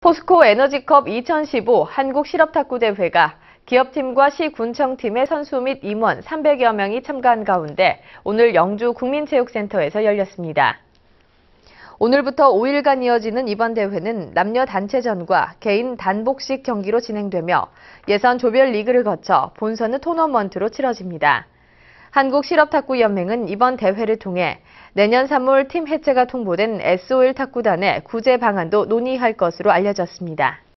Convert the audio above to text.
포스코 에너지컵 2015 한국실업탁구대회가 기업팀과 시 군청팀의 선수 및 임원 300여 명이 참가한 가운데 오늘 영주 국민체육센터에서 열렸습니다. 오늘부터 5일간 이어지는 이번 대회는 남녀 단체전과 개인 단복식 경기로 진행되며 예선 조별 리그를 거쳐 본선은 토너먼트로 치러집니다. 한국실업탁구연맹은 이번 대회를 통해 내년 3월 팀 해체가 통보된 SOL 탁구단의 구제 방안도 논의할 것으로 알려졌습니다.